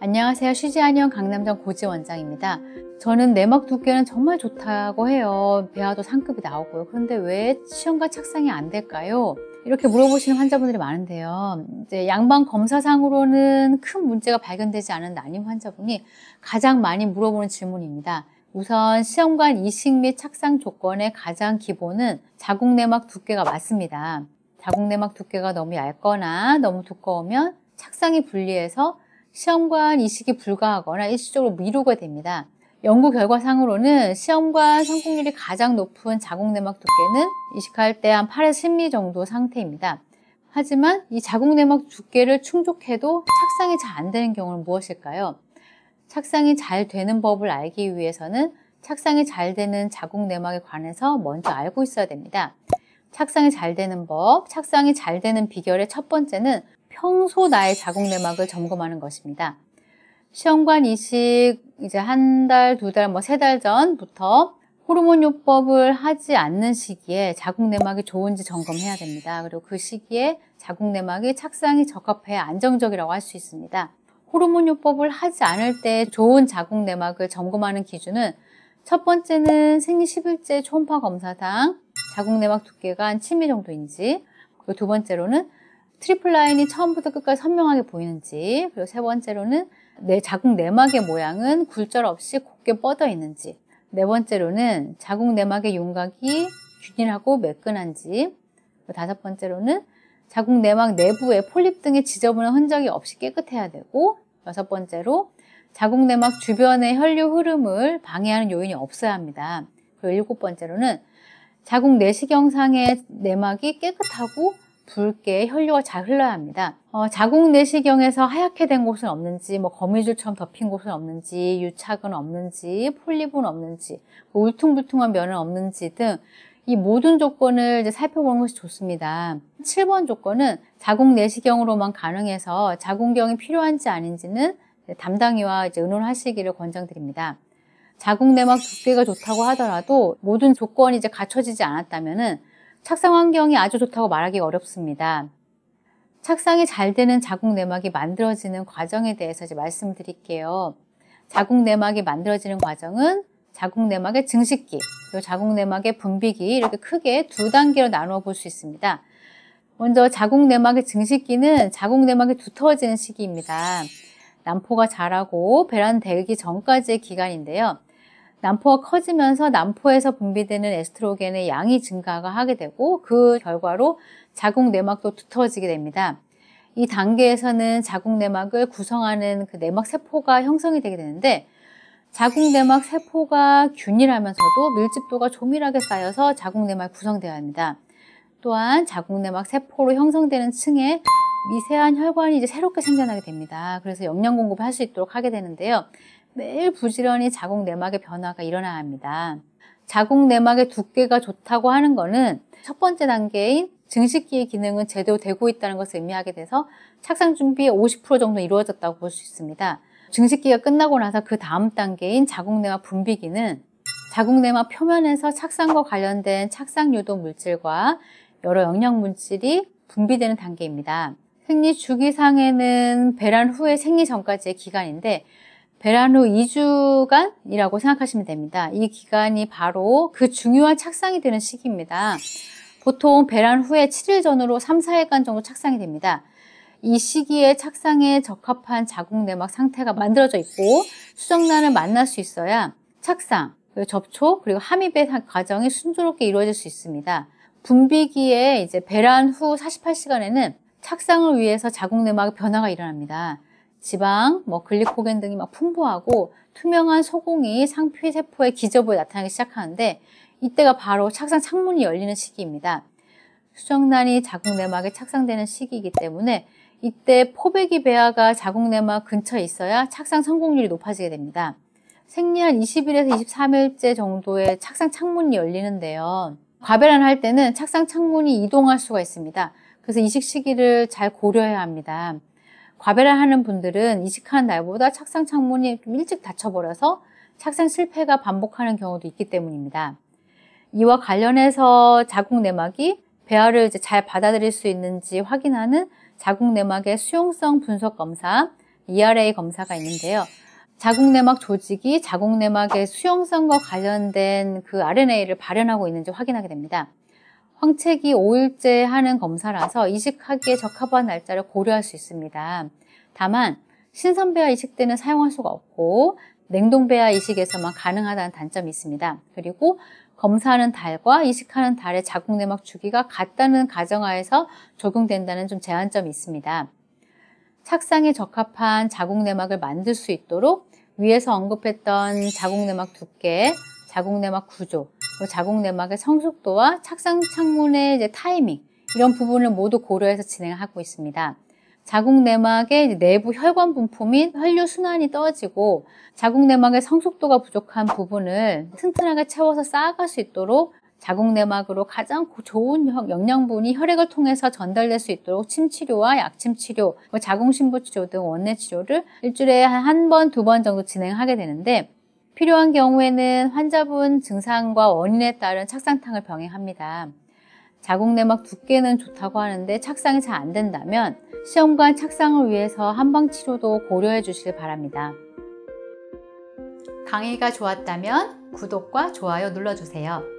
안녕하세요. 쉬지 않영 강남정 고지 원장입니다. 저는 내막 두께는 정말 좋다고 해요. 배아도 상급이 나오고요. 그런데 왜 시험과 착상이 안 될까요? 이렇게 물어보시는 환자분들이 많은데요. 이제 양방 검사상으로는 큰 문제가 발견되지 않은 난임 환자분이 가장 많이 물어보는 질문입니다. 우선 시험관 이식 및 착상 조건의 가장 기본은 자궁내막 두께가 맞습니다. 자궁내막 두께가 너무 얇거나 너무 두꺼우면 착상이 불리해서 시험관 이식이 불가하거나 일시적으로 미루게 됩니다. 연구 결과상으로는 시험관 성공률이 가장 높은 자궁내막 두께는 이식할 때 한 8에서 10mm 정도 상태입니다. 하지만 이 자궁내막 두께를 충족해도 착상이 잘 안 되는 경우는 무엇일까요? 착상이 잘 되는 법을 알기 위해서는 착상이 잘 되는 자궁내막에 관해서 먼저 알고 있어야 됩니다. 착상이 잘 되는 법, 착상이 잘 되는 비결의 첫 번째는 평소 나의 자궁내막을 점검하는 것입니다. 시험관 이식 이제 한 달, 두 달, 뭐 세 달 전부터 호르몬 요법을 하지 않는 시기에 자궁내막이 좋은지 점검해야 됩니다. 그리고 그 시기에 자궁내막이 착상이 적합해 안정적이라고 할 수 있습니다. 호르몬 요법을 하지 않을 때 좋은 자궁내막을 점검하는 기준은 첫 번째는 생리 10일째 초음파 검사상 자궁내막 두께가 한 7mm 정도인지 그리고 두 번째로는 트리플 라인이 처음부터 끝까지 선명하게 보이는지 그리고 세 번째로는 내 자궁 내막의 모양은 굴절 없이 곱게 뻗어 있는지 네 번째로는 자궁 내막의 윤곽이 균일하고 매끈한지 다섯 번째로는 자궁 내막 내부에 폴립 등의 지저분한 흔적이 없이 깨끗해야 되고 여섯 번째로 자궁 내막 주변의 혈류 흐름을 방해하는 요인이 없어야 합니다. 그리고 일곱 번째로는 자궁 내시경상의 내막이 깨끗하고 붉게 혈류가 잘 흘러야 합니다. 어, 자궁 내시경에서 하얗게 된 곳은 없는지, 뭐 거미줄처럼 덮인 곳은 없는지, 유착은 없는지, 폴립은 없는지, 뭐 울퉁불퉁한 면은 없는지 등 이 모든 조건을 살펴보는 것이 좋습니다. 7번 조건은 자궁 내시경으로만 가능해서 자궁경이 필요한지 아닌지는 담당이와 의논하시기를 권장드립니다. 자궁내막 두께가 좋다고 하더라도 모든 조건이 이제 갖춰지지 않았다면은 착상 환경이 아주 좋다고 말하기 어렵습니다. 착상이 잘 되는 자궁 내막이 만들어지는 과정에 대해서 이제 말씀드릴게요. 자궁 내막이 만들어지는 과정은 자궁 내막의 증식기, 또 자궁 내막의 분비기 이렇게 크게 두 단계로 나누어 볼 수 있습니다. 먼저 자궁 내막의 증식기는 자궁 내막이 두터워지는 시기입니다. 난포가 자라고 배란 되기 전까지의 기간인데요. 난포가 커지면서 난포에서 분비되는 에스트로겐의 양이 증가가 하게 되고 그 결과로 자궁 내막도 두터워지게 됩니다. 이 단계에서는 자궁 내막을 구성하는 그 내막 세포가 형성이 되게 되는데 자궁 내막 세포가 균일하면서도 밀집도가 조밀하게 쌓여서 자궁 내막이 구성되어야 합니다. 또한 자궁 내막 세포로 형성되는 층에 미세한 혈관이 이제 새롭게 생겨나게 됩니다. 그래서 영양 공급을 할 수 있도록 하게 되는데요. 매일 부지런히 자궁 내막의 변화가 일어나야 합니다. 자궁 내막의 두께가 좋다고 하는 것은 첫 번째 단계인 증식기의 기능은 제대로 되고 있다는 것을 의미하게 돼서 착상 준비의 50% 정도 이루어졌다고 볼 수 있습니다. 증식기가 끝나고 나서 그 다음 단계인 자궁 내막 분비기는 자궁 내막 표면에서 착상과 관련된 착상 유도 물질과 여러 영양 물질이 분비되는 단계입니다. 생리 주기상에는 배란 후에 생리 전까지의 기간인데 배란 후 2주간이라고 생각하시면 됩니다. 이 기간이 바로 그 중요한 착상이 되는 시기입니다. 보통 배란 후에 7일 전으로 3, 4일간 정도 착상이 됩니다. 이 시기에 착상에 적합한 자궁내막 상태가 만들어져 있고 수정란을 만날 수 있어야 착상, 접촉, 그리고 함입의 과정이 순조롭게 이루어질 수 있습니다. 분비기에 이제 배란 후 48시간에는 착상을 위해서 자궁내막의 변화가 일어납니다. 지방, 뭐 글리코겐 등이 막 풍부하고 투명한 소공이 상피 세포의 기저부에 나타나기 시작하는데 이때가 바로 착상 창문이 열리는 시기입니다. 수정란이 자궁내막에 착상되는 시기이기 때문에 이때 포배기 배아가 자궁내막 근처에 있어야 착상 성공률이 높아지게 됩니다. 생리 한 20일에서 23일째 정도에 착상 창문이 열리는데요. 과배란할 때는 착상 창문이 이동할 수가 있습니다. 그래서 이식 시기를 잘 고려해야 합니다. 과배를 하는 분들은 이식한 날보다 착상 창문이 좀 일찍 닫혀버려서 착상 실패가 반복하는 경우도 있기 때문입니다. 이와 관련해서 자궁 내막이 배아를 이제 잘 받아들일 수 있는지 확인하는 자궁 내막의 수용성 분석 검사 ERA 검사가 있는데요. 자궁 내막 조직이 자궁 내막의 수용성과 관련된 그 RNA를 발현하고 있는지 확인하게 됩니다. 황책이 5일째 하는 검사라서 이식하기에 적합한 날짜를 고려할 수 있습니다. 다만 신선배아 이식 때는 사용할 수가 없고 냉동배아 이식에서만 가능하다는 단점이 있습니다. 그리고 검사하는 달과 이식하는 달의 자궁내막 주기가 같다는 가정하에서 적용된다는 좀 제한점이 있습니다. 착상에 적합한 자궁내막을 만들 수 있도록 위에서 언급했던 자궁내막 두께, 자궁내막 구조, 그 자궁 내막의 성숙도와 착상 창문의 타이밍 이런 부분을 모두 고려해서 진행하고 있습니다. 자궁 내막의 내부 혈관 분포 및 혈류 순환이 떨어지고 자궁 내막의 성숙도가 부족한 부분을 튼튼하게 채워서 쌓아갈 수 있도록 자궁 내막으로 가장 좋은 영양분이 혈액을 통해서 전달될 수 있도록 침치료와 약침치료, 뭐 자궁신부치료 등 원내치료를 일주일에 한 번, 두 번 정도 진행하게 되는데 필요한 경우에는 환자분 증상과 원인에 따른 착상탕을 병행합니다. 자궁내막 두께는 좋다고 하는데 착상이 잘 안 된다면 시험관 착상을 위해서 한방 치료도 고려해 주시길 바랍니다. 강의가 좋았다면 구독과 좋아요 눌러주세요.